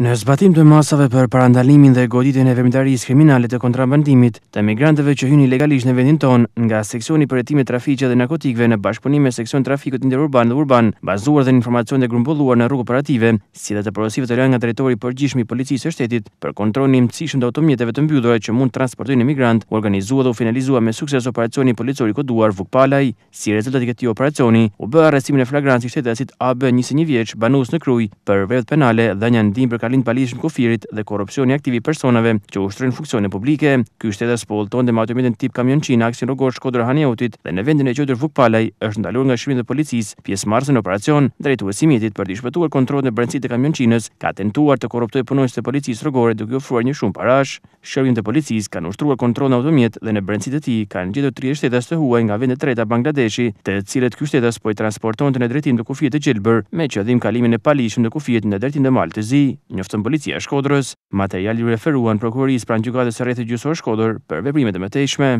Në zbatim të masave për parandalimin dhe goditin e vëmëtarisë kriminalit të kontrabandimit të emigrantëve që hyni legalisht në vendin ton nga seksioni për etime trafiqe dhe narkotikve në bashkëpunim me seksion trafikut interurban dhe urban, bazuar dhe informacion dhe grumbulluar në rrugë operative, si dhe të porosive të rëjnë nga teritori për i policisë e shtetit për kontroni imëcishëm të automjeteve të mbydore që mund transportojnë emigrant, organizua dhe u finalizua me sukses operacioni policori koduar Vukpalaj, si rezultat i këtij operacioni, u bë arrestimin e flagrancë i shtetit AB 21 vjeç banus në Kruj për vërtet penale dhënja ndihmë ka lind kufirit dhe korupcioni aktivi personave që ushtrojnë funksione publike. Ky shtetas spolton dhe matëmitën tip kamion qina aksin rogosh kodrë Haniotit dhe në vendin e qëtër Vukpalaj është ndalur nga shvindë dhe policis, pjesë marsën operacion, drejtu e simitit për të ishpëtuar kontrolën në brendësit e kamion qinës, ka tentuar të koruptoj punojnës të policis rogore duke ofruar një shumë parash. Shërvim të policis kanë ushtruar kontrolën në automjet dhe në brendësit e ti kanë gjithë të tri e shtetas të huaj nga vendet treta Bangladeshi, të cilët kjo shtetas po i transportohen të në drejtim të kufjet e gjelbër, me që kalimin e palishëm të kufjet në drejtim të malë të zi njoftën policia e Shkodrës, materiali referuan prokurorisë pranë gjykatës së rrethit gjyqësor Shkodër për veprimet e mëtejshme.